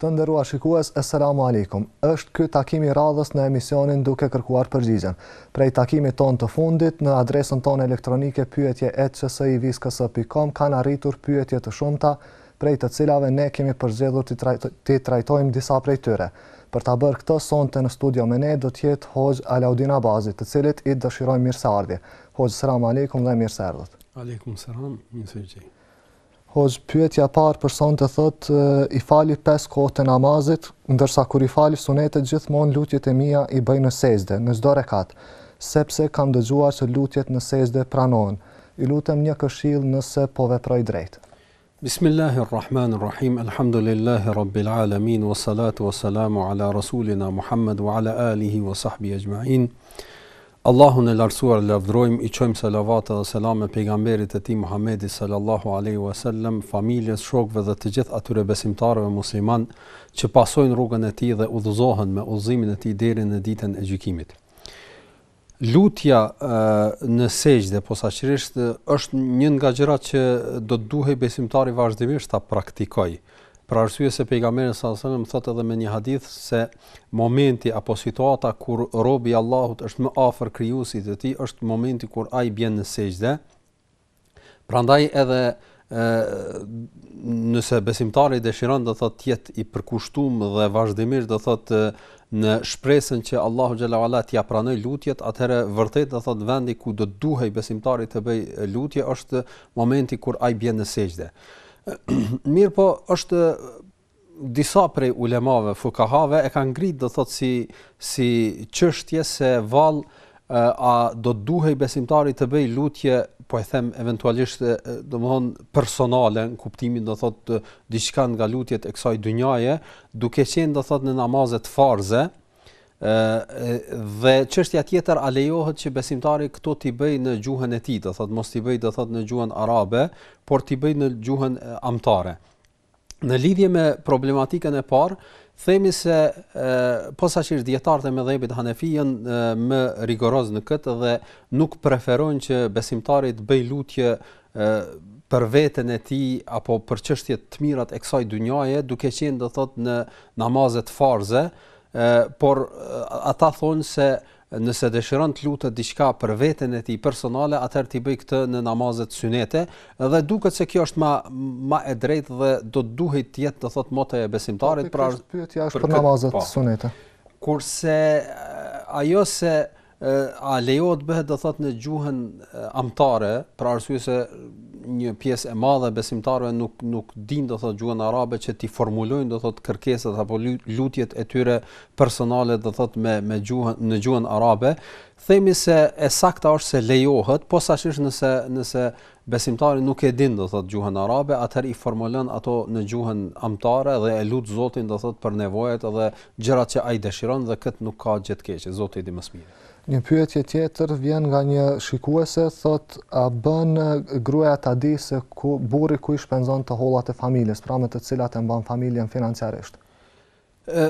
Të nderuar shikues e salamu alikum, është këtë takimi radhës në emisionin duke kërkuar përgjigjen. Prej takimi tonë të fundit, në adresën tonë elektronike pyetje kanë arritur pyetje të shumëta, prej të cilave ne kemi përzgjedhur të trajtojmë disa prej tyre. Për të bërë këtë sonë të në studio me ne, do tjetë Hoxha Alaudina Bazi, të cilit i dëshirojmë mirëseardhje. ardhje. asalamu salamu alikum dhe mirës ardhët. Alikum salam, mirës Hoxh, pyetja parë për të thot, i fali 5 kohët e namazit, ndërsa kur i fali sunetet, gjithmonë lutjet e mija i bëjë në sezde, në zdo rekat, sepse kam dëgjuar që lutjet në sezde pranohen. I lutem një këshil nëse po veproj drejtë. Bismillahirrahmanirrahim, alhamdulillahi rabbil alamin, wa salatu ala rasulina Muhammedu, wa ala alihi wa sahbihi ajma'in. Allahu në lërësuar lëvëdrojmë, i qojmë salavatë dhe selam e pejgamberit e ti Muhammedi sallallahu aleyhu wasallam, familjes, shokve dhe të gjithë atyre besimtarëve musliman që pasojnë rrugën e ti dhe udhëzohen me udhuzimin e ti deri në ditën e gjykimit. Lutja në seqde, po sa është një nga gjërat që do të duhe besimtari vazhdimisht të praktikojë. Për arsye se pejgamberi sallallahu alajhi wasallam thot edhe me një hadith se momenti apo situata kur robi i Allahut është më afër krijuesit të tij është momenti kur ai bjen në sejdë. Prandaj edhe ë nëse besimtari dëshiron të thotë të jetë i përkushtuar dhe vazhdimisht do thotë në shpresën që Allahu xhallahu ala t'ia pranoj lutjet, atëherë vërtet do thotë vendi ku do duhej besimtari të bëj lutje është momenti kur ai bjen në sejdë. Mirë po, është disa prej ulemave, fukahave, e kanë ngritë dhe thotë si, si qështje se valë a do të duhej besimtari të bëj lutje, po e them eventualisht do thonë personale, në kuptimin do thotë diçka nga lutjet e kësaj dënjaje, duke qenë do thotë në namazet farze, dhe çështja tjetër a lejohet që besimtari këto t'i bëj në gjuhën e tij, do thotë mos t'i bëj do thotë në gjuhën arabe, por t'i bëj në gjuhën amtare. Në lidhje me problematikën e parë, themi se posaçërisht dietarët e mëdhëpit Hanefi janë më rigoroz në këtë dhe nuk preferojnë që besimtari të bëj lutje e, për veten e tij apo për çështje të mira të kësaj dhunjaje, duke qenë do thotë në namazet farze, por ata thonë se nëse dëshiron të lutet diçka për veten e tij personale, atëherë ti bëj këtë në namazet sunete dhe duket se kjo është më më e drejtë dhe do të duhet të jetë të thotë mota e besimtarit po, pra pyetja është për, për namazet po. Kurse ajo se a lejohet bëhet do thotë në gjuhën amtare, për arsye se një pjesë e madhe besimtarëve nuk nuk dinë do thotë gjuhën arabe që ti formulojnë do thotë kërkesat apo lutjet e tyre personale do thotë me me gjuhën në gjuhën arabe. Themi se e saktë është se lejohet, posaçërisht nëse nëse besimtari nuk e din do thotë gjuhën arabe, atëherë i formulon ato në gjuhën amtare dhe e lut Zotin do thotë për nevojat edhe gjërat që ai dëshiron dhe kët nuk ka gjë të keqe, Zoti i di më së miri. Një pyetje tjetër vjen nga një shikuese, thot a bën gruaja ta di se ku burri ku i shpenzon të hollat e familjes, pra me të cilat e mban familjen financiarisht. Ë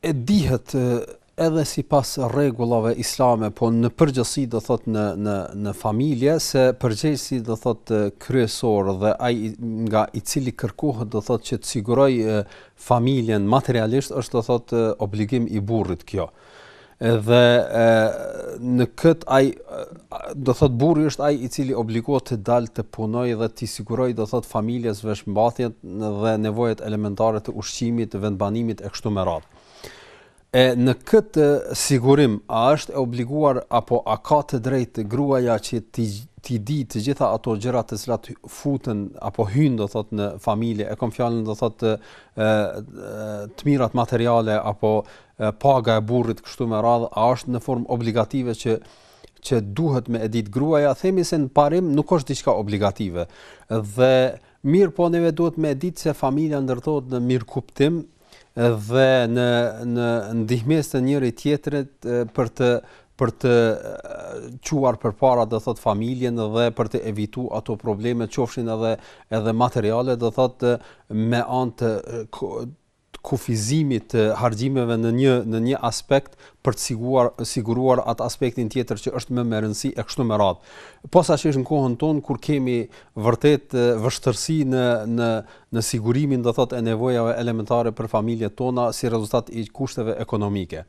e dihet edhe sipas rregullave islame, po në përgjithësi do thot në në në familje se përgjithësi do thot kryesor dhe ai nga i cili kërkohet do thot që të siguroj familjen materialisht është do thot obligim i burrit kjo. Edhe e, në këtë ai do thot burri është ai i cili obligohet të dalë të punojë dhe të sigurojë do thot familjes veshmbathjet dhe nevojat elementare të ushqimit, të vendbanimit e kështu me radhë. E në këtë sigurim a është e obliguar apo a ka të drejtë gruaja që ti ti di të gjitha ato gjëra të cilat futen apo hyn do thot në familje, e kam fjalën do thot të, të mirat materiale apo paga e burrit kështu me radhë a është në formë obligative që që duhet me edit gruaja, themi se në parim nuk është diçka obligative. Dhe mirë po neve duhet me edit se familja ndërtohet në mirë kuptim dhe në në ndihmës të njëri tjetrit për të për të çuar përpara do thot familjen dhe për të evitu ato probleme qofshin edhe edhe materiale do thot me antë të kufizimi të harximeve në një në një aspekt për të siguruar siguruar atë aspektin tjetër që është më me rëndësi e kështu me radhë. Po sa që është në kohën tonë kur kemi vërtet vështirësi në në në sigurimin do thotë e nevojave elementare për familjet tona si rezultat i kushteve ekonomike.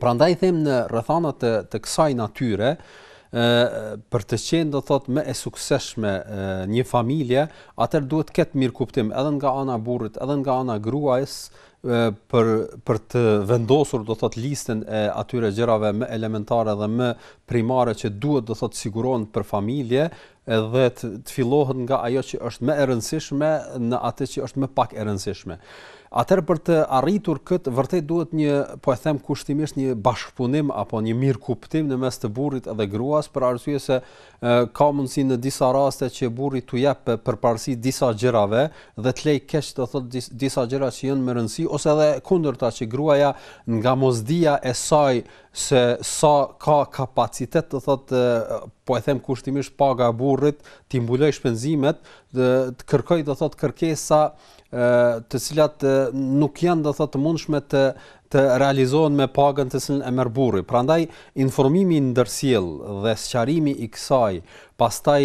Prandaj them në rrethana të të kësaj natyre, për të qenë do thot më e suksesshme një familje, atëherë duhet të ketë mirë kuptim edhe nga ana e burrit, edhe nga ana e gruas për për të vendosur do thot listën e atyre gjërave më elementare dhe më primare që duhet do thot sigurohen për familje edhe të, të fillohet nga ajo që është më e rëndësishme në atë që është më pak e rëndësishme. Atër për të arritur këtë, vërtet duhet një, po e them, kushtimisht një bashkëpunim apo një mirë kuptim në mes të burit edhe gruas, për arsuje se e, ka mundësi në disa raste që burit të jepë për parësi disa gjirave dhe të lejë keshë të thotë disa gjira që jënë më rëndësi, ose edhe kundër ta që gruaja nga mozdia e saj se sa ka kapacitet të thotë, po e them kushtimisht paga burrit të mbuloj shpenzimet, të kërkoj të thotë kërkesa të cilat nuk janë do të thotë të mundshme të të realizohen me pagën të së mërburri. Prandaj informimi ndërsjell dhe sqarimi i kësaj, pastaj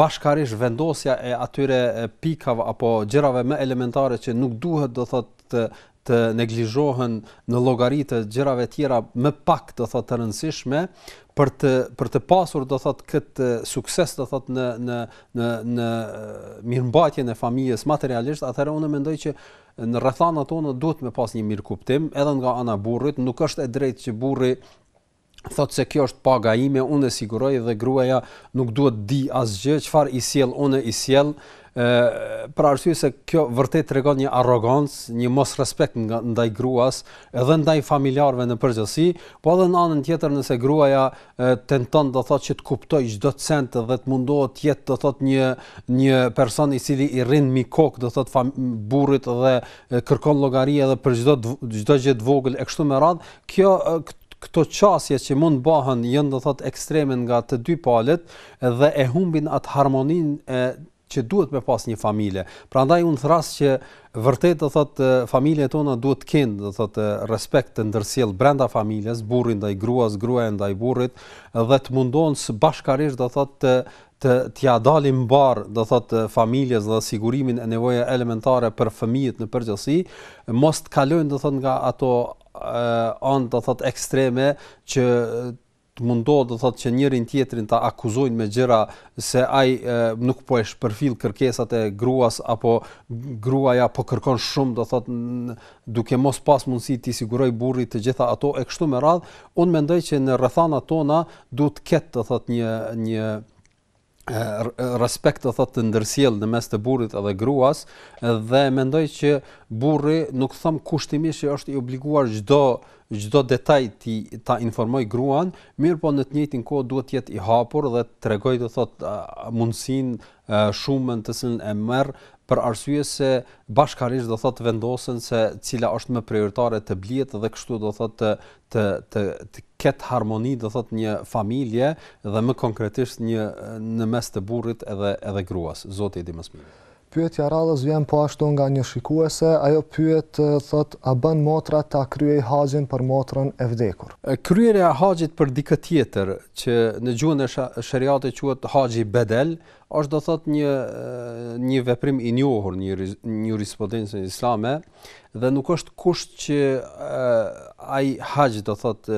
bashkarish vendosja e atyre pikave apo gjërave më elementare që nuk duhet do të thotë të të neglizhohen në llogaritë e gjërave tjera më pak të thotë të rëndësishme për të për të pasur do thotë këtë sukses do thotë në në në në mirëmbajtjen e familjes materialisht atëherë unë mendoj që në rrethana tona duhet të pas një mirëkuptim edhe nga ana e burrit nuk është e drejtë që burri thot se kjo është paga ime, unë e siguroj dhe gruaja nuk duhet di asgjë, çfarë i sjell unë i sjell ë për arsye se kjo vërtet tregon një arrogancë, një mosrespekt ndaj gruas, edhe ndaj familjarëve në përgjithësi, po edhe në anën tjetër nëse gruaja e, tenton të thotë që të kuptoj çdo cent dhe të mundohet të jetë të thotë një një person i cili i rrin mi kokë, do thotë burrit dhe kërkon llogari edhe për çdo çdo gjë të vogël e kështu me radhë, kjo këto qasje që mund bëhen jënë do thot ekstremin nga të dy palet dhe e humbin atë harmonin e, që duhet me pas një familje. Pra ndaj unë thras që vërtet dhe thot familje tona duhet të dhe thot respekt të ndërsil brenda familjes, burin dhe i gruas, gruen dhe i burit dhe të mundon së bashkarish dhe thot të të t'ja dalim bar, do thot familjes dhe sigurimin e nevojave elementare për fëmijët në përgjithësi, mos të kalojnë do thot nga ato Eh, anë do thot ekstreme që eh, të mundoh do thot që njërin tjetrin ta akuzojnë me gjëra se ai eh, nuk po e shpërfill kërkesat e gruas apo gruaja po kërkon shumë do thot duke mos pas mundësi ti siguroj burrit të gjitha ato e kështu me radh unë mendoj që në rrethana tona du të ketë të thot një një respekt të thotë të ndërsjel në mes të burit edhe gruas dhe mendoj që burri nuk thëmë kushtimi që është i obliguar gjdo, çdo detaj të ta informoj gruan mirë po në të njëtin kohë duhet jetë i hapur dhe të regoj të thotë mundësin shumën të sënë e merr për arsye se bashkarisht do thotë vendosen se cila është më prioritare të blihet dhe kështu do thotë të të të, të ket harmoni do thotë një familje dhe më konkretisht një në mes të burrit edhe edhe gruas zoti i di më së miri pyetja radhës vjen po ashtu nga një shikuese ajo pyet thot a bën motra ta kryej haxhin për motrën e vdekur kryerja e haxhit për dikë tjetër që në gjuhën e shariatit quhet haxhi bedel është do thot një një veprim i njohur një një jurisprudencë islame dhe nuk është kusht që ai haxh do thot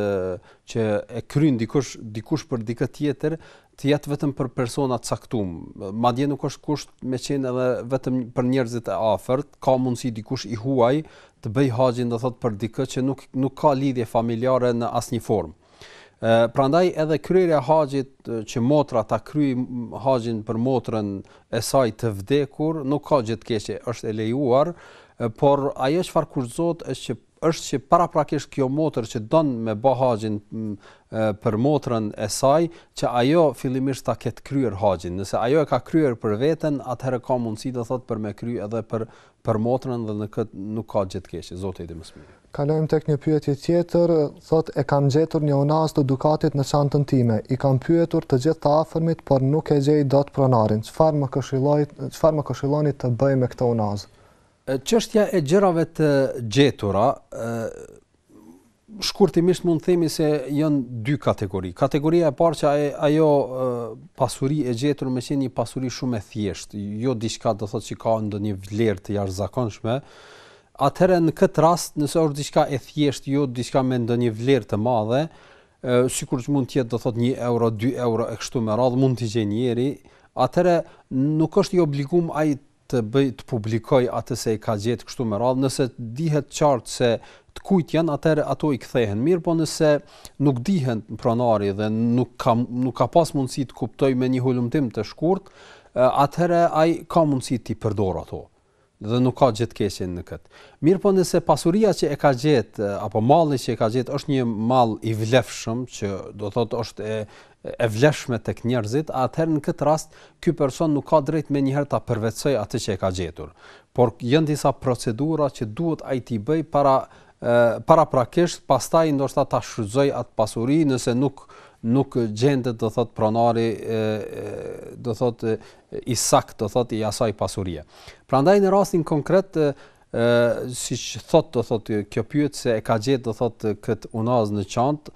që e kryen dikush dikush për dikë tjetër të jetë vetëm për persona të caktuar. Madje nuk është kusht me qenë edhe vetëm për njerëzit e afërt, ka mundësi dikush i huaj të bëj haxhin do thot për dikë që nuk nuk ka lidhje familjare në asnjë formë prandaj edhe kryerja e haxhit që motra ta kryej haxhin për motrën e saj të vdekur nuk ka gjë të keqe, është e lejuar, por ajo çfarë kurzohet është që është që paraprakisht kjo motër që don me bë haxhin për motrën e saj, që ajo fillimisht ta ketë kryer haxhin. Nëse ajo e ka kryer për veten, atëherë ka mundësi të thotë për me kry edhe për për motrën dhe në këtë nuk ka gjithë keshë, zote i dhe më smirë. Kalojmë tek një pyetje tjetër, thot e kam gjetur një unas të dukatit në qantën time, i kam pyetur të gjithë të afërmit, por nuk e gjej do të pronarin, qëfar më këshiloni të bëjmë e këta unas? Qështja e gjërave të gjetura, shkurtimisht mund të themi se janë dy kategori. Kategoria e parë që ajo pasuri e gjetur me qenë një pasuri shumë e thjeshtë, jo diçka do thotë që ka ndonjë vlerë të jashtëzakonshme. Atëherë në këtë rast, nëse është diçka e thjeshtë, jo diçka me ndonjë vlerë të madhe, sikur që mund të jetë do thotë 1 euro, 2 euro e kështu me radhë mund të gjejë njëri, atëherë nuk është i obliguar ai të bëj të publikoj atë se e ka gjetë kështu me radhë, nëse dihet qartë se të kujt janë, atëherë ato i kthehen mirë, po nëse nuk dihen pronari dhe nuk ka nuk ka pas mundësi të kuptoj me një hulumtim të shkurt, atëre ai ka mundësi ti përdor ato dhe nuk ka gjithkeqje në këtë. Mirë po nëse pasuria që e ka gjetë apo malli që e ka gjetë është një mall i vlefshëm që do thotë është e e vlefshme tek njerëzit, atëherë në këtë rast ky person nuk ka drejt më njëherë ta përvetësoj atë që e ka gjetur. Por janë disa procedura që duhet ai t'i bëj para paraprakisht, pastaj ndoshta ta shfrytëzoj atë pasuri nëse nuk nuk gjendet do thot pronari e, do thot e, i sakt do thot i asaj pasurie. Prandaj në rastin konkret e, e siç thot do thot kjo pyetse e ka gjetë do thot kët unaz në çantë,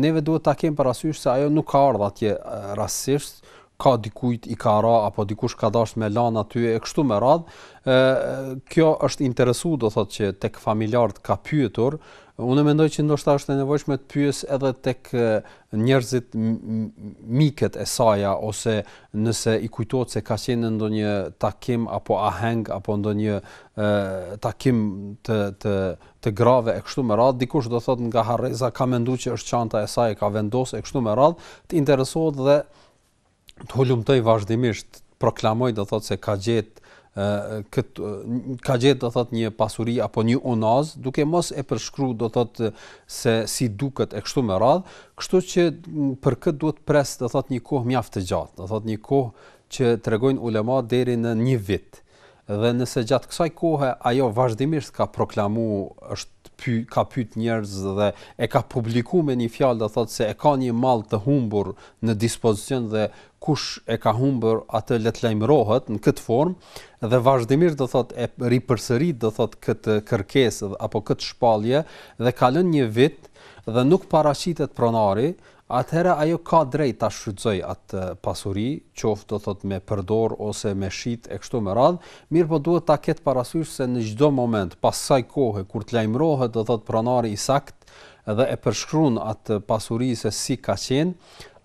neve duhet ta kemi parasysh se ajo nuk ka ardhur atje rastësisht, ka dikujt i ka ra apo dikush ka dash me lan aty e kështu me radh ë kjo është interesu do thotë që tek familjarët ka pyetur unë mendoj që ndoshta është e nevojshme të pyes edhe tek njerëzit miket e saja ose nëse i kujtohet se ka qenë në ndonjë takim apo aheng apo ndonjë takim të të të grave e kështu me radh dikush do thotë nga harreza ka menduar që është çanta e saj e ka vendosur e kështu me radh të interesohet dhe të hulumtoj vazhdimisht proklamoj do thotë se ka gjetë kët ka gjetë do thot një pasuri apo një onaz duke mos e përshkruar do thot se si duket e kështu me radh, kështu që për kët duhet pres do thot një kohë mjaft të gjatë, do thot një kohë që tregojnë ulema deri në një vit. Dhe nëse gjatë kësaj kohe ajo vazhdimisht ka proklamuar është py, ka pyet njerëz dhe e ka publikuar me një fjalë do thot se e ka një mall të humbur në dispozicion dhe kush e ka humbur atë let lajmërohet në këtë formë dhe vazhdimisht do thotë e ripërsërit do thotë këtë kërkesë apo këtë shpallje dhe ka lënë një vit dhe nuk paraqitet pronari Atëherë ajo ka drejt ta shfrytëzoj atë pasuri, qoftë do thot me përdor ose me shit e kështu me radh, mirë po duhet ta ketë parasysh se në çdo moment pas saj kohë, kur të lajmërohet do thot pronari i sakt dhe e përshkruan atë pasuri se si ka qenë,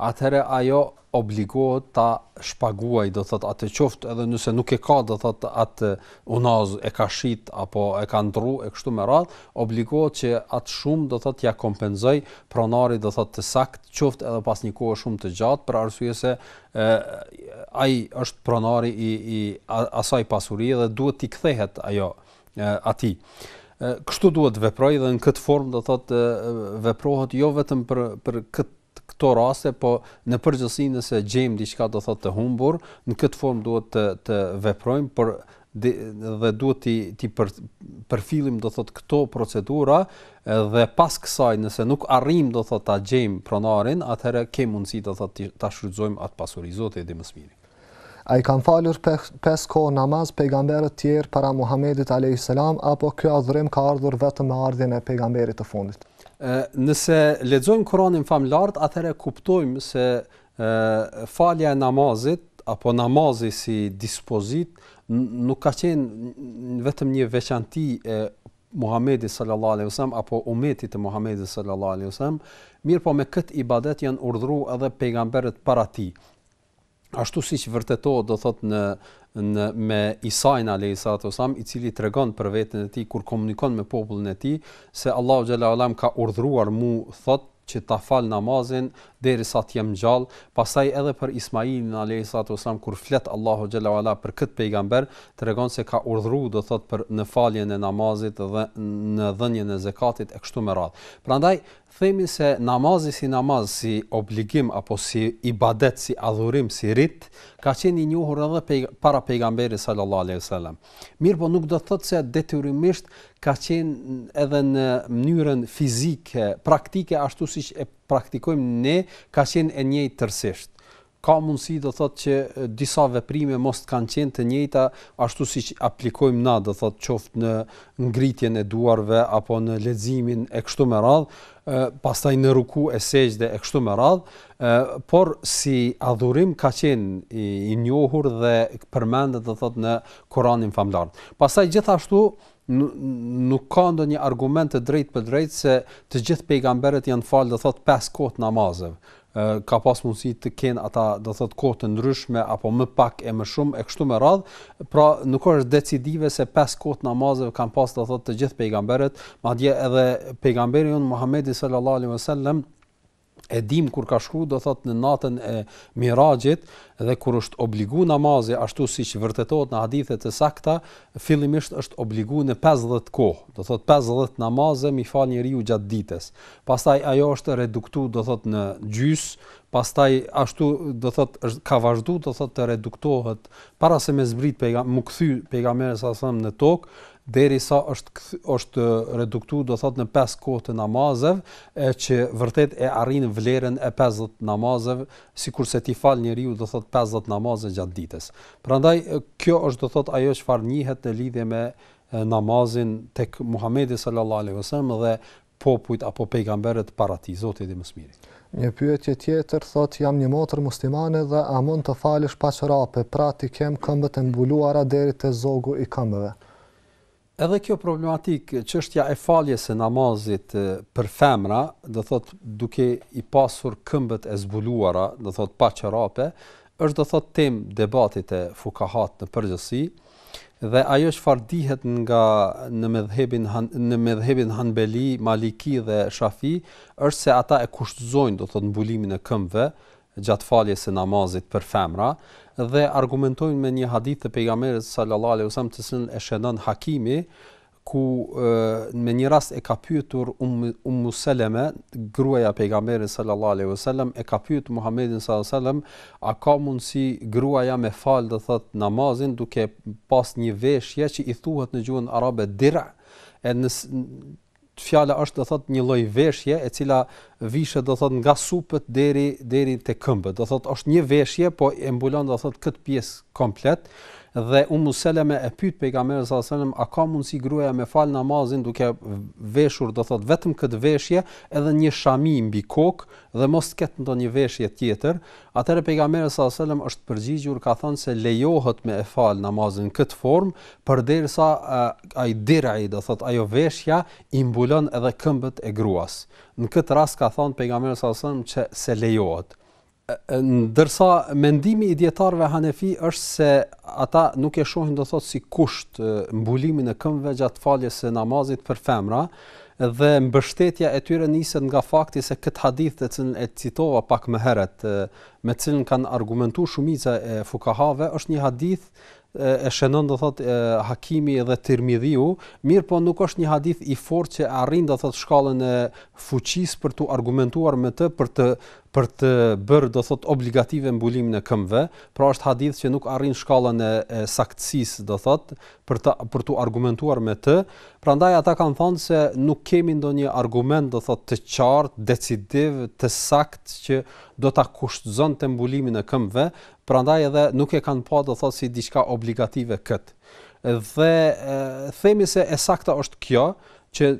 atëherë ajo obligohet ta shpaguaj, do thot atë qoftë edhe nëse nuk e ka, do thot atë unaz e ka shit apo e ka ndru e kështu me radh, obligohet që atë shumë do thot ja kompenzoj pronarit do thot të sakt, qoftë edhe pas një kohë shumë të gjatë për arsye se ai është pronari i i asaj pasurie dhe duhet t'i kthehet ajo atij. Kështu duhet veproj dhe në këtë formë do thot veprohet jo vetëm për për këtë këto raste, po në përgjësi nëse gjejmë diçka do thotë të humbur, në këtë formë duhet të të veprojmë për dhe duhet ti ti për do thotë këto procedura dhe pas kësaj nëse nuk arrim do thotë ta gjejmë pronarin, atëherë ke mundësi do thotë ta shfrytëzojm atë pasuri zotë dhe më smiri. A i kanë falur pesë kohë namaz pejgamberet tjerë para Muhammedit a.s. apo kjo adhërim ka ardhur vetëm me ardhjën e pejgamberit të fundit? nëse lexojmë Kur'anin fam lart, atëherë kuptojmë se ë falja e namazit apo namazi si dispozit nuk ka qenë vetëm një veçanti e Muhamedit sallallahu alaihi wasallam apo umetit të Muhamedit sallallahu alaihi wasallam, mirëpo me kët ibadet janë urdhëruar edhe pejgamberët para tij ashtu si që vërtetohet do thot në në me Isain alayhisalatu sallam i cili tregon për veten e tij kur komunikon me popullin e tij se Allahu xhala alam ka urdhëruar mu thot që ta fal namazin deri sa të jem gjallë. Pastaj edhe për Ismailin alayhis salam kur flet Allahu xhalla wala për kët pejgamber, tregon se ka urdhëruar do thot për në faljen e namazit dhe në dhënien e zakatit e kështu me radhë. Prandaj themi se namazi si namaz si obligim apo si ibadet si adhurim si rit ka qenë i njohur edhe para pejgamberit sallallahu alejhi wasallam mirë po nuk do thot se detyrimisht ka qenë edhe në mënyrën fizike praktike ashtu siç e praktikojmë ne ka qenë e njëjtë tërësisht. Ka mundësi do thotë që disa veprime mos të kanë qenë të njëjta ashtu siç aplikojmë na do thotë qoftë në ngritjen e duarve apo në leximin e kështu me radh, pastaj në ruku e sejdë e kështu me radh, por si adhurim ka qenë i njohur dhe përmendet do thotë në Kur'anin famlar. Pastaj gjithashtu nuk ka ndonjë argument të drejtë për drejtë se të gjithë pejgamberët janë falë do thot pesë kohë namazeve ka pas mundësi të kenë ata do thot kohë të ndryshme apo më pak e më shumë e kështu me radh pra nuk është decisive se pesë kohë namazeve kanë pas do thot të gjithë pejgamberët madje edhe pejgamberi jonë Muhamedi sallallahu alaihi wasallam e dim kur ka shkruar do thot në natën e Miraxhit dhe kur është obligu namazi ashtu siç vërtetohet në hadithe të sakta fillimisht është obligu në 50 kohë do thot 50 namaze mi fal njeriu gjatë ditës pastaj ajo është reduktu do thot në gjys pastaj ashtu do thot është ka vazhdu do thot të reduktohet para se me zbrit pejgamberi mu kthy pejgamberi sa them në tok derisa është është reduktu do thot në pesë kohë të namazeve e që vërtet e arrin vlerën e 50 namazeve sikurse ti fal njeriu do thot 50 namaze gjatë ditës. Prandaj kjo është do thot ajo çfarë njihet në lidhje me namazin tek Muhamedi sallallahu alaihi wasallam dhe popujt apo pejgamberët para tij Zotit i mësmirit. Një pyetje tjetër thot jam një motër muslimane dhe a mund të falësh pa çorape? Pra ti kem këmbët e mbuluara deri te zogu i këmbëve. Edhe kjo problematik, çështja e faljes së namazit për femra, do thot duke i pasur këmbët e zbuluara, do thot pa çorape, është do thot tem debatit e fukahat në përgjithësi dhe ajo çfarë dihet nga në mëdhëbin në mëdhëbin Hanbeli, Maliki dhe Shafi është se ata e kushtojnë do thot mbulimin e këmbëve gjatë faljes së namazit për femra, dhe argumentojnë me një hadith të pejgamberit sallallahu alaihi wasallam të cilin e shënon Hakimi ku në një rast e ka pyetur Ummu um gruaja e pejgamberit sallallahu alaihi wasallam, e ka pyetur Muhamedit sallallahu alaihi wasallam, a ka mundsi gruaja me fal të thot namazin duke pas një veshje që i thuhet në gjuhën arabe dir'a, e nës, Fjala është do thot një lloj veshje e cila vishet do thot nga supët deri deri te këmbët do thot është një veshje po e mbulon do thot kët pjesë komplet dhe Ummu Seleme e pyet pejgamberin sallallahu alajhi wasallam a ka mundsi gruaja me fal namazin duke veshur do thot vetëm këtë veshje edhe një shami mbi kokë dhe mos ket ndonjë veshje tjetër atëherë pejgamberi sallallahu alajhi wasallam është përgjigjur ka thënë se lejohet me e fal namazin këtë formë përderisa ai dirai do thot ajo veshja i mbulon edhe këmbët e gruas në këtë rast ka thënë pejgamberi sallallahu alajhi wasallam që se lejohet ndërsa mendimi i dietarëve hanefi është se ata nuk e shohin do thotë si kusht mbulimin e këmbëve gjatë faljes së namazit për femra dhe mbështetja e tyre niset nga fakti se këtë hadith të cilën e citova pak më herët me cilën kanë argumentuar shumica e fukahave është një hadith e shënon do thotë Hakimi dhe Tirmidhiu, mirë po nuk është një hadith i fortë që arrin do thotë shkallën e fuqisë për të argumentuar me të për të për të bërë do thot obligative mbulimin e këmbëve, pra është hadith që nuk arrin shkallën e, e saktësisë do thot për të për të argumentuar me të. Prandaj ata kanë thënë se nuk kemi ndonjë argument do thot të qartë, decisiv, të saktë që do ta kushtzonte mbulimin e këmbëve, prandaj edhe nuk e kanë pa do thot si diçka obligative kët. Dhe e, themi se e sakta është kjo që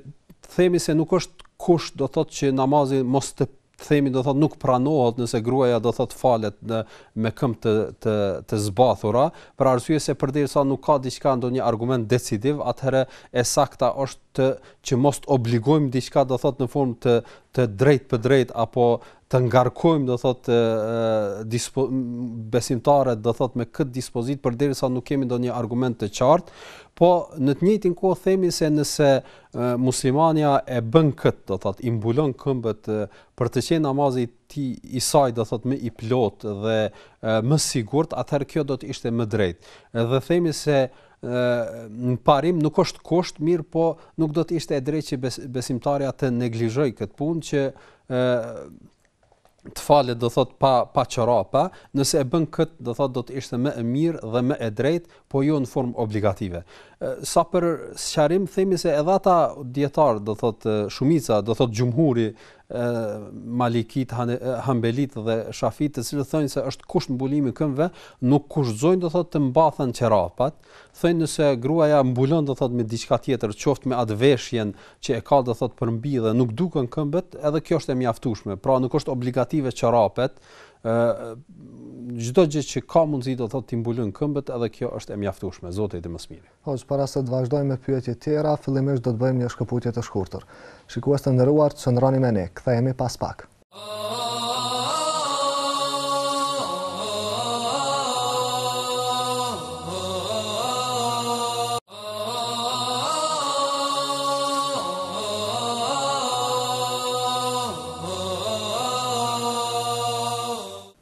themi se nuk është kusht do thot që namazi mos të themi do thot nuk pranohet nëse gruaja do thot falet në, me këmbë të, të të zbathura, për arsye se përderisa nuk ka diçka ndonjë argument decisiv, atëherë e sakta është të, që mos obligojmë diçka do thot në formë të të drejtë për drejt apo të ngarkojmë do thot besimtarët do thot me kët dispozit përderisa nuk kemi ndonjë argument të qartë Po në të njëjtin kohë themi se nëse muslimania e bën kët, do thotë i mbulon këmbët për të qenë namazi i i saj, do thotë më i plot dhe më sigurt, atëherë kjo do të ishte më drejt. Edhe themi se në parim nuk është kusht mirë, po nuk do të ishte e drejtë që besimtarja të neglizhojë kët punë që të falet do thot pa pa çorapa, nëse e bën kët do thot do të ishte më e mirë dhe më e drejtë, po jo në formë obligative. Sa për sqarim themi se edhe ata dietar do thot shumica do thot gjumhuri Malikit, Hanbelit dhe Shafit, të cilët thonë se është kusht mbulimi këmbëve, nuk kushtojnë do thotë të mbathën qerapat. Thonë nëse gruaja mbulon do thotë me diçka tjetër, qoftë me atë veshjen që e ka do thotë për mbi dhe nuk në këmbët, edhe kjo është e mjaftueshme. Pra nuk është obligative qerapet gjithë gjë gjithë që ka mundës do të timbulu në këmbët, edhe kjo është e mjaftushme. Zotë i ti më smiri. Ho, po, para se të vazhdojmë me pyetje tjera, fillimisht do të bëjmë një shkëputje të shkurtër. Shikuas të nërruar, të sëndroni me ne. kthehemi pas pak. Oh,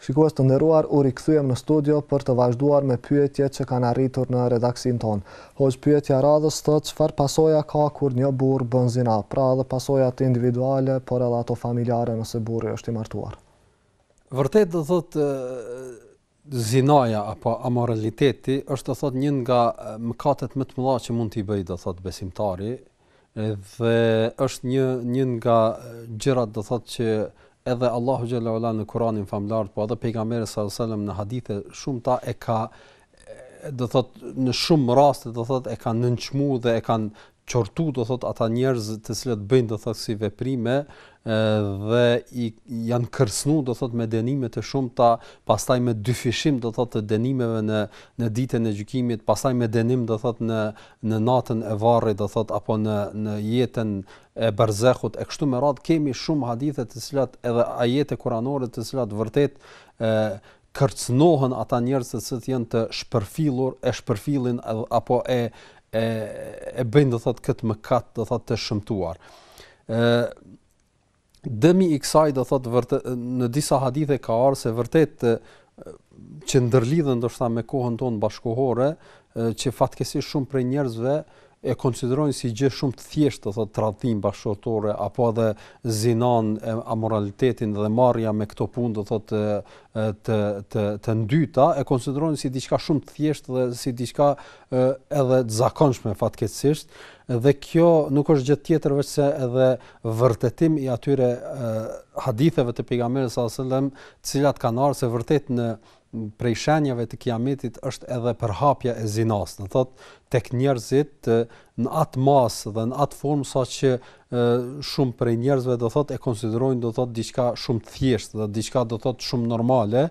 Shikues të nderuar, u rikthyem në studio për të vazhduar me pyetjet që kanë arritur në redaksin ton. Hoj pyetja radhës së çfarë pasoja ka kur një burr bën zinë? Pra, edhe pasojat individuale, por edhe ato familjare nëse burri është i martuar. Vërtet do thot zinaja apo amoraliteti është do thot një nga mëkatet më të mëdha që mund t'i bëjë do thot besimtari dhe është një një nga gjërat do thot që edhe Allahu xhalla ola në Kur'anin famlar, po edhe pejgamberi sallallahu alajhi wasallam në hadithe shumë ta e ka do thot në shumë raste do thot e kanë nënçmu dhe e kanë qortu do thot ata njerëz të cilët bëjnë do thot si veprime dhe i janë kërcënu do thot me dënime të shumta, pastaj me dyfishim do thot të dënimeve në në ditën e gjykimit, pastaj me dënim do thot në në natën e varrit do thot apo në në jetën e barzakhut e kështu me radh kemi shumë hadithe të cilat edhe ajete kuranore të cilat vërtet kërcënohen ata njerëz se cilët janë të shpërfillur e shpërfillin apo e e, e bëjnë do thotë këtë mëkat do thotë të shëmtuar. ë dëmi i kësaj do thotë vërtet në disa hadithe ka ardhur se vërtet që ndërlidhen ndoshta me kohën tonë bashkohore që fatkesi shumë për njerëzve e konsiderojnë si gjë shumë të thjeshtë, të thotë, tradhim bashkëtorë apo edhe zinan e amoralitetin dhe marrja me këto punë, të thotë, të të të ndyta, e konsiderojnë si diçka shumë të thjeshtë dhe si diçka edhe të zakonshme fatkeqësisht dhe kjo nuk është gjë tjetër veç se edhe vërtetim i atyre haditheve të pejgamberit sallallahu alajhi wasallam, të cilat kanë ardhur se vërtet në prej shenjave të kiametit është edhe përhapja e zinas, në tek njerëzit në atë masë dhe në atë formë sa që shumë prej njerëzve do thotë e konsiderojnë do thotë diçka shumë thjesht dhe diçka do thotë shumë normale,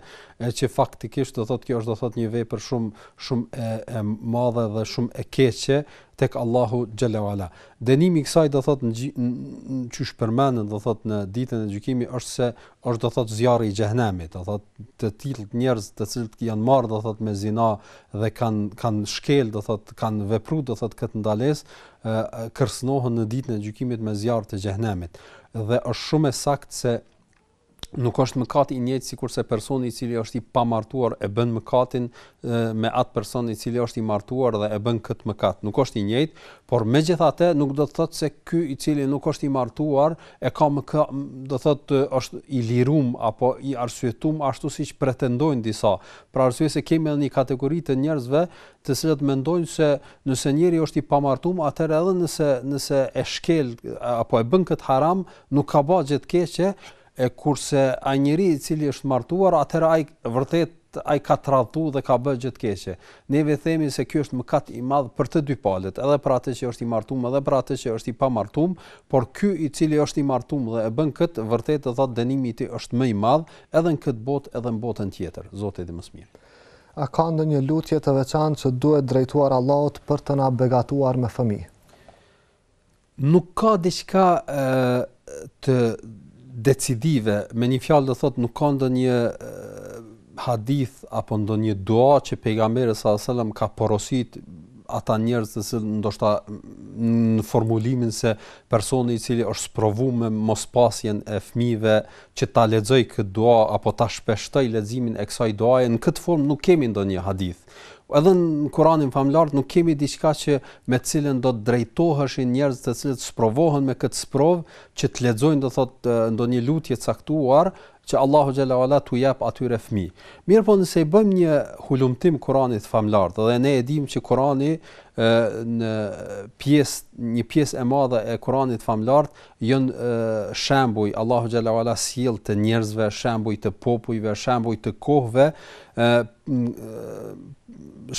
e që faktikisht do thotë kjo është do thotë një vepër shumë shumë e, e madhe dhe shumë e keqe tek Allahu xhalla wala. Dënimi i kësaj do thotë në çysh përmendën do thotë në ditën e gjykimit është se është do thotë zjarri i xhehenemit, do thotë të tillë njerëz të cilët janë marrë do thotë me zinë dhe kanë kanë shkel do thotë kanë vepru, do thotë këtë ndalesë kërcënohen në ditën e gjykimit me zjarr të xhehenemit dhe është shumë e saktë se nuk është mëkati i njëjtë sikurse personi i cili është i pamartuar e bën mëkatin me atë person i cili është i martuar dhe e bën këtë mëkat. Nuk është i njëjtë, por megjithatë nuk do të thotë se ky i cili nuk është i martuar e ka më do të thotë është i lirum apo i arsyetum ashtu siç pretendojnë disa. Pra arsyet se kemi edhe një kategori të njerëzve të cilët mendojnë se nëse njëri është i pamartuar, atëherë edhe nëse nëse e shkel apo e bën kët haram, nuk ka bajë të keqe, e kurse a njëri i cili është martuar, atëra a i vërtet, a i ka të dhe ka bëgjë të keqe. Ne themi se kjo është më katë i madhë për të dy palet, edhe për atë që është i martum, edhe për atë që është i pa martum, por kjo i cili është i martum dhe e bën këtë, vërtet e dhatë denimi ti është më i madhë, edhe në këtë botë edhe në botën tjetër, zote edhe më smirë. A ka ndë një lutje të veçanë që duhet drejtuar Allahot për të na begatuar me fëmi? Nuk ka diqka të decisive me një fjalë do thotë, nuk ka ndonjë eh, hadith apo ndonjë dua që pejgamberi sa selam ka porosit ata njerëz që ndoshta në formulimin se personi i cili është sprovu me mos pasjen e fmive që ta ledzoj këtë dua apo ta shpeshtoj ledzimin e kësaj duaje, në këtë formë nuk kemi ndo një hadith. Edhe në Kuranin famlart nuk kemi diçka që me të cilën do të drejtoheshin njerëz të cilët sprovohen me këtë sprov, që të lexojnë do thotë ndonjë lutje të caktuar që Allahu xhala wala tu jap atyre fëmijë. Mirpo nëse i bëjmë një hulumtim Koranit famlart, dhe ne e dimë që Kurani në pjesë një pjesë e madhe e Kuranit famlar janë shembuj Allahu xhalla wala sill të njerëzve shembuj të popujve shembuj të kohëve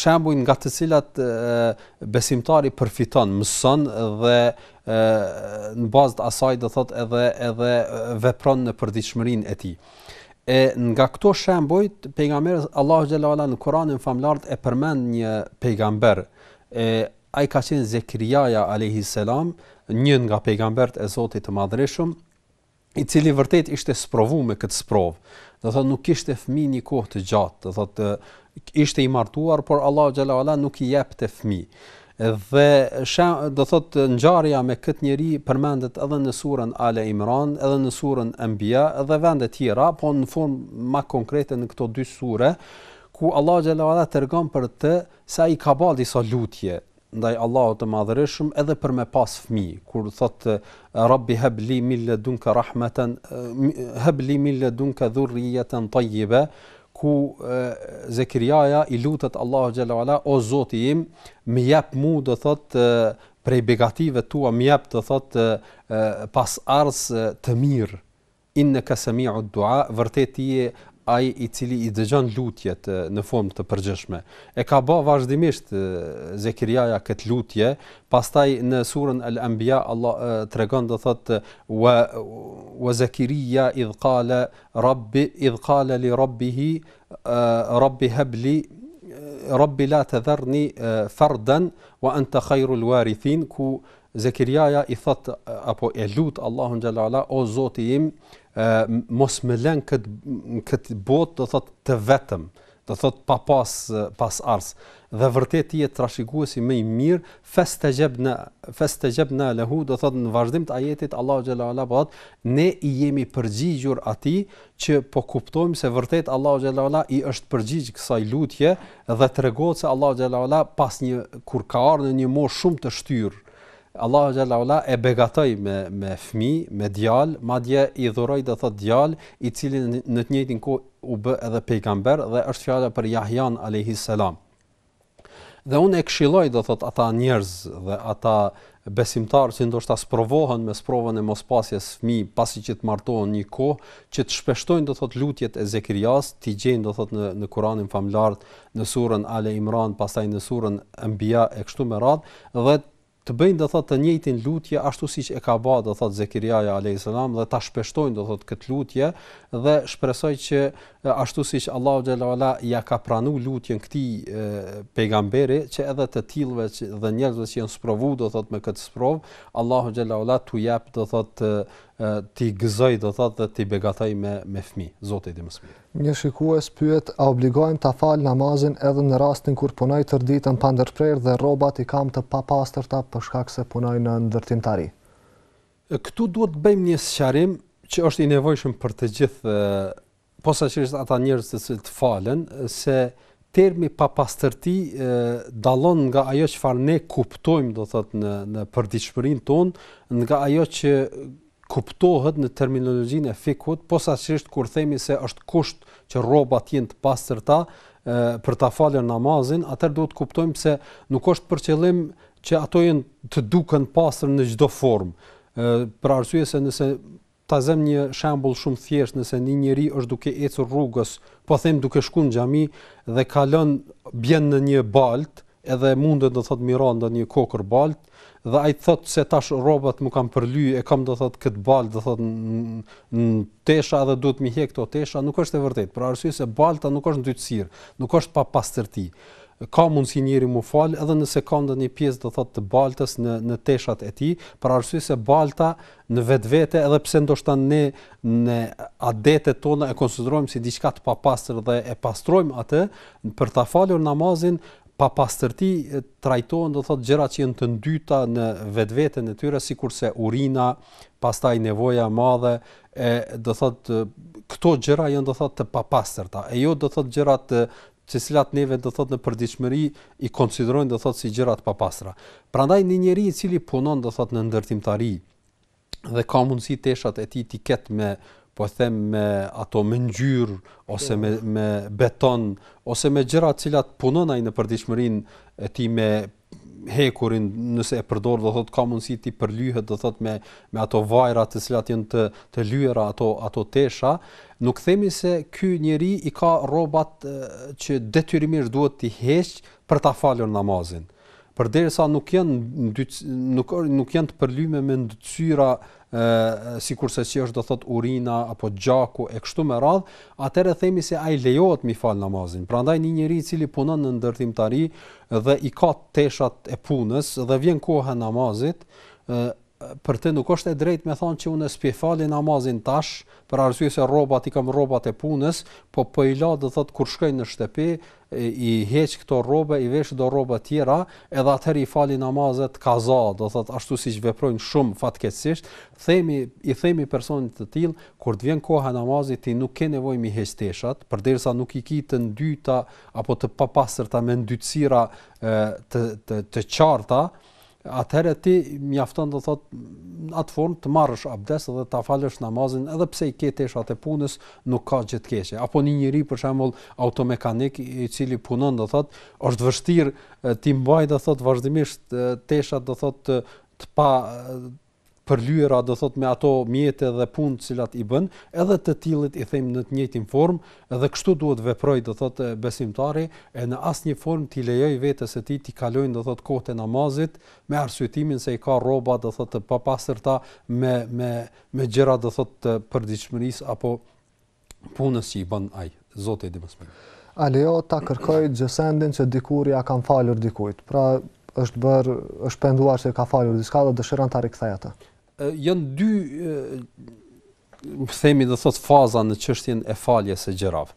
shembuj nga të cilat besimtari përfiton mëson dhe në bazë të asaj do thotë edhe edhe vepron në përditshmërinë e tij e nga këto shembuj pejgamberi Allahu xhalla wala në Kuranin famlar e përmend një pejgamber e ai ka qenë Zekriaja alayhi salam, një nga pejgambert e Zotit të Madhreshëm, i cili vërtet ishte sprovuar me këtë sprov. Do thotë nuk kishte fëmijë një kohë të gjatë, do thotë ishte i martuar, por Allahu xhala nuk i jepte fëmijë. Dhe do thotë ngjarja me këtë njeri përmendet edhe në surën Ale Imran, edhe në surën Anbiya, edhe vende tjera, po në formë më konkrete në këto dy sure ku Allah xhela të tregon për të se ai ka bërë disa lutje ndaj Allahut të Madhërisëm edhe për me pas fëmijë kur thot Rabbi habli min ladunka rahmatan habli min ladunka dhurriyatan tayyiba ku Zekiriaja i lutet Allahu xhela o Zoti im më jap mu do thot prej begative tua më jap të thot pas ars të mirë inna ka sami'u dua vërtet ti ai i cili i dëgjon lutjet në formë të përgjithshme e ka bë vazhdimisht Zekiriaja kët lutje pastaj në surën al-anbiya Allah tregon do thot wa wa Zekiriya id rabbi id qala li rabbihi rabbi habli rabbi la tadharni fardan wa anta khairul warithin ku Zekiriaja i thot apo e lut Allahun xhallahu o Zoti im mos më lën kët kët botë do thot të vetëm do thot pa pas pas ars dhe vërtet ti je trashëguesi më i mirë festajebna festajebna lehu do thot në vazhdim të ajetit Allahu xhallahu po bot ne i jemi përgjigjur atij që po kuptojmë se vërtet Allahu xhallahu i është përgjigj kësaj lutje dhe tregohet se Allahu xhallahu pas një kur ka ardhur në një moshë shumë të shtyrë Allahu xhalla ula e begatoi me me fmi, me djal, madje i dhuroi të thot djal, i cili në të njëjtin kohë u bë edhe pejgamber dhe është fjala për Jahjan alayhi salam. Dhe unë e këshilloj do thot ata njerëz dhe ata besimtarë që ndoshta sprovohen me sprovën e mospasjes fmi pasi që të martohen një kohë, që të shpeshtojnë do thot lutjet e Zekrijas, ti gjejnë do thot në në Kur'anin famlar, në surën Ale Imran, pastaj në surën Anbiya e kështu me radhë dhe të bëjnë do thotë të njëjtin lutje ashtu siç e ka bë do thotë Zekiriaja alayhis salam dhe ta shpeshtojnë do thotë kët lutje dhe shpresoj që ashtu siç Allahu xhalla wala ja ka pranu lutjen këtij pejgamberi që edhe të tillëve dhe njerëzve që janë sprovu do thotë me kët sprov Allahu xhalla wala tu jap do thotë ti gëzoj do thotë ti begataj me me fëmijë zoti i mëshirë një shikues pyet a obligohem ta fal namazin edhe në rastin kur punoj tër ditën pa ndërprer dhe rrobat i kam të papastërta për shkak se punoj në ndërtimtari këtu duhet të bëjmë një sqarim që është i nevojshëm për të gjithë posaçërisht ata njerëz që të, falen falën se termi papastërti dallon nga ajo çfarë ne kuptojmë do thotë në në përditshmërinë tonë nga ajo që kuptohet në terminologjinë e fikut, posaçërisht kur themi se është kusht që rrobat jenë të pastërta ë për ta falur namazin, atëherë duhet të kuptojmë se nuk është për qëllim që ato janë të duken pastër në çdo formë. për arsye se nëse ta zem një shembull shumë thjesht, nëse një njeri është duke ecur rrugës, po them duke shkun në xhami dhe kalon bjen në një baltë edhe mundet do thot miran do një kokër balt dhe ai thot se tash rrobat më kanë përly e kam do thot kët balt do thot në tesha dhe duhet mi hek këto tesha nuk është e vërtet për arsye se balta nuk është ndytësir nuk është pa pastërti ka mundsi njëri më fal edhe nëse ka ndonjë pjesë do thot të baltës në në teshat e tij për arsye se balta në vetvete edhe pse ndoshta ne në adetet tona e konsiderojmë si diçka të papastër dhe e pastrojmë atë për ta falur namazin pa pastërti trajtohen do thotë gjërat që janë të ndyta në vetveten e tyre sikurse urina, pastaj nevoja e madhe e do thotë këto gjëra janë do thotë të papastërta. E jo do thotë gjërat të të cilat neve do thot në përditshmëri i konsiderojnë do thot si gjëra të papastra. Prandaj një njerëz i cili punon do thot në ndërtimtari dhe ka mundësi teshat e tij t'i ketë me po them me ato me ngjyrë ose po. me me beton ose me gjëra të cilat punon ai në përditshmërinë e tij me hekurin nëse e përdor do thotë ka mundësi ti përlyhet do thotë me me ato vajra të cilat janë të të lyera ato ato tesha nuk themi se ky njeri i ka rrobat që detyrimisht duhet të heq për ta falur namazin përderisa nuk janë nuk nuk janë të përlyme me ndëtyra ë sikurse që është do thot urina apo gjaku e kështu me radh, atëherë themi se ai lejohet mi fal namazin. Prandaj një njeri i cili punon në ndërtimtari dhe i ka teshat e punës dhe vjen koha namazit, ë për të nuk është e drejtë me thonë që unë spifali namazin tash, për arsye se rrobat i kam rrobat e punës, po po i la do thot kur shkoj në shtëpi i heq këto robe, i vesh do rroba tjera, edhe atëherë i fali namazet kaza, do thot ashtu siç veprojnë shumë fatkeqësisht. Themi i themi personit të tilë, kur të vjen koha namazit ti nuk ke nevojë mi heqteshat, përderisa nuk i ki të dyta apo të papastërta me ndytësira të të të qarta atëherë ti mjafton të thot atë fund të marrësh abdes dhe ta falësh namazin edhe pse i ke teshat e punës nuk ka gjë të keqe apo një njëri, për shembull automekanik i cili punon do thot është vështirë ti mbaj do thot vazhdimisht teshat do thot të pa për do thot me ato mjete dhe punë të cilat i bën, edhe të tillit i them në të njëjtin formë, edhe kështu duhet veproj do thot besimtari, e në asnjë formë ti lejoj vetes se ti ti kalojnë do thot kohën e namazit me arsyetimin se i ka rroba do thot të papastërta me me me gjëra do thot të përditshmëris apo punës që i bën ai Zoti i dimësmë. A lejo ta kërkoj gjësendin që dikur ja kam falur dikujt. Pra është bër është penduar se ka falur diska dhe dëshiron ta rikthej atë janë dy më themi do thot faza në çështjen e faljes së gjërav.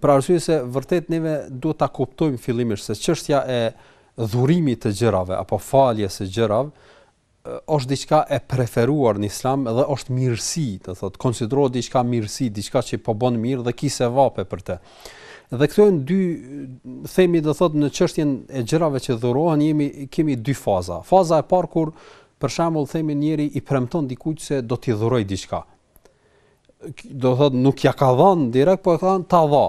Për arsye se vërtet neve duhet ta kuptojmë fillimisht se çështja e dhurimit të gjërave apo faljes së gjërave është diçka e preferuar në Islam dhe është mirësi, do thot konsiderohet diçka mirësi, diçka që po bën mirë dhe kisë vape për të. Dhe këto janë dy themi do thot në çështjen e gjërave që dhurohen jemi kemi dy faza. Faza e parë kur Për shembull, themi njëri i premton dikujt se do t'i dhuroj diçka. Do thotë nuk ja ka dhënë direkt, po e thon ta dha.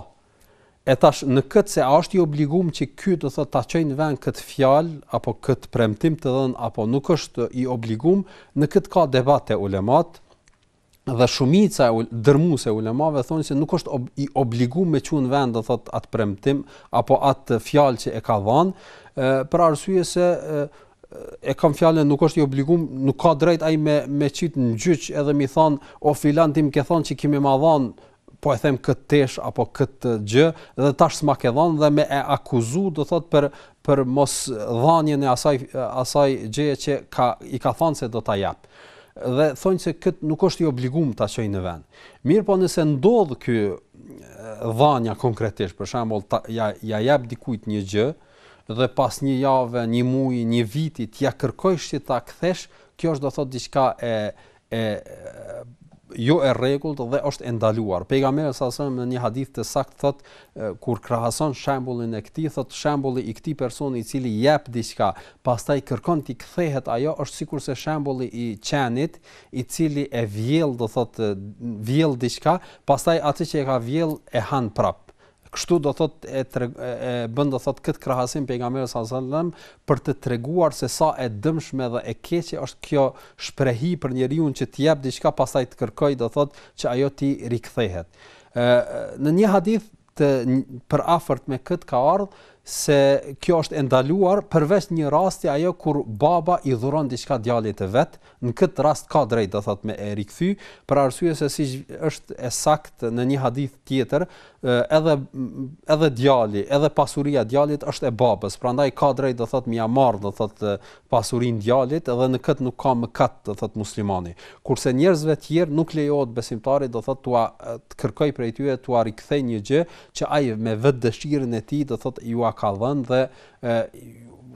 E tash në këtë se a është i obliguar që ky të thotë ta çojë në vend këtë fjalë apo këtë premtim të dhënë apo nuk është i obliguar, në këtë ka debate ulemat dhe shumica dërmuese ulemave thonë se nuk është ob i obliguar me çun vend do thotë atë premtim apo atë fjalë që e ka dhënë, për arsyesë se e, e kam fjalën nuk është i obliguar, nuk ka drejt ai me me çit në gjyç edhe mi thon o filan tim ke thon se kimë ma dhan po e them këtë tesh apo këtë gjë dhe tash s'ma ke dhënë dhe me e akuzu do thot për për mos dhënien e asaj asaj gjëje që ka i ka thon se do ta jap. Dhe thonë se kët nuk është i obliguar ta çojë në vend. Mirë po nëse ndodh ky dhënia konkretisht për shembull ja ja jap dikujt një gjë, ëh dhe pas një jave, një muaji, një viti t'ia ja kërkosh ti ta kthesh, kjo është do thotë diçka e e, jo e rregullt dhe është e ndaluar. Pejgamberi sa sa në një hadith të sakt thot kur krahason shembullin e këtij thot shembulli i këtij personi i cili jep diçka, pastaj kërkon ti kthehet ajo është sikur se shembulli i qenit i cili e vjell do thot vjell diçka, pastaj atë që e ka vjell e han prap kështu do thot e, e, bën do thot kët krahasim pejgamberi sa për të treguar se sa e dëmshme dhe e keqe është kjo shprehi për njeriu që të jap diçka pastaj të kërkoj do thot që ajo ti rikthehet. ë në një hadith të për afërt me kët ka ardhur se kjo është ndaluar përveç një rasti ajo kur baba i dhuron diçka djalit të vet, në kët rast ka drejt, do thot me e rikthy, për arsye se si është e saktë në një hadith tjetër edhe edhe djali, edhe pasuria e djalit është e babës. Prandaj ka drejtë të thotë më ia marr, do thotë pasurinë djalit dhe në këtë nuk ka mëkat, do thotë muslimani. Kurse njerëzve të tjerë nuk lejohet besimtarit do thotë tua të kërkoj prej tyre tua rikthej një gjë që ai me vetë dëshirën e tij do thotë ju a ka dhënë dhe e,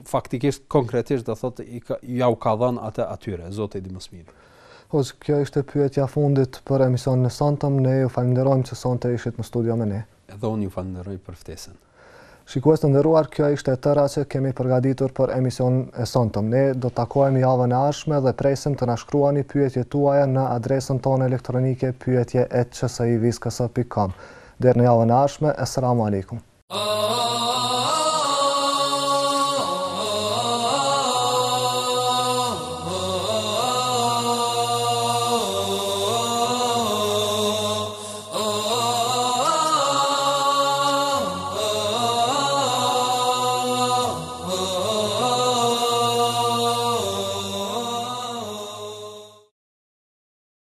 faktikisht konkretisht do thotë ju a u ka dhënë atë atyre. Zoti di më së miri. Hozë, po, kjo ishte pyetja fundit për emision në Santëm, ne ju falenderojmë që sonë ishit në studio me ne. Edhe unë ju falenderoj për ftesën. Shikues të ndëruar, kjo ishte tëra që kemi përgaditur për emision e sëntëm. Ne do të takojmë javën e ashme dhe presim të nashkrua një pyetje tuaja në adresën tonë elektronike pyetje e qësëiviskësë.com. në javën e ashme, esra më alikum. Oh, oh, oh.